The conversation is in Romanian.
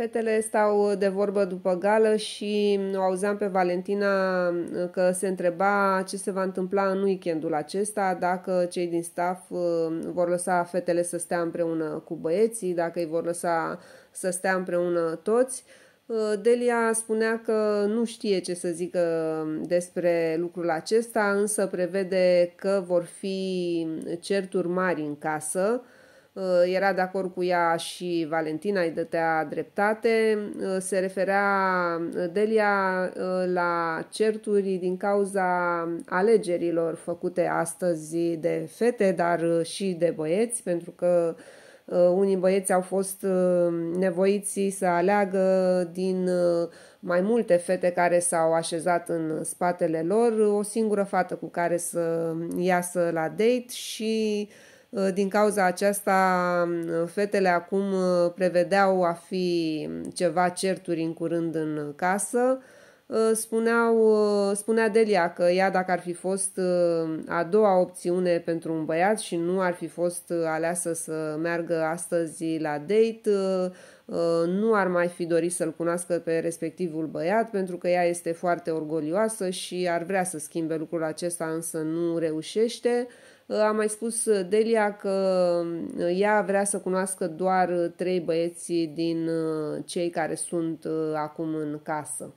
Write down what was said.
Fetele stau de vorbă după gală și o auzeam pe Valentina uh, că se întreba ce se va întâmpla în weekendul acesta, dacă cei din staff uh, vor lăsa fetele să stea împreună cu băieții, dacă îi vor lăsa să stea împreună toți. Uh, Delia spunea că nu știe ce să zică despre lucrul acesta, însă prevede că vor fi certuri mari în casă, Uh, era de acord cu ea și Valentina îi dătea dreptate, uh, se referea uh, Delia la certuri din cauza alegerilor făcute astăzi de fete, dar și de băieți, pentru că unii băieți au fost nevoiți să aleagă din mai multe fete care s-au așezat în spatele lor, o singură fată cu care să iasă la date și uh, Uh, din cauza aceasta, um, fetele acum uh, prevedeau a fi um, ceva certuri în curând în casă. Uh, spuneau, spunea Delia că ea dacă ar fi fost a doua opțiune pentru un băiat și nu ar fi fost aleasă să meargă astăzi la date, nu ar mai fi dorit să-l cunoască pe respectivul băiat pentru că ea este foarte orgolioasă și ar vrea să schimbe lucrul acesta, însă nu reușește. A mai spus uh, Delia că uh, ea vrea să cunoască doar uh, trei băieți din cei care sunt acum în casă.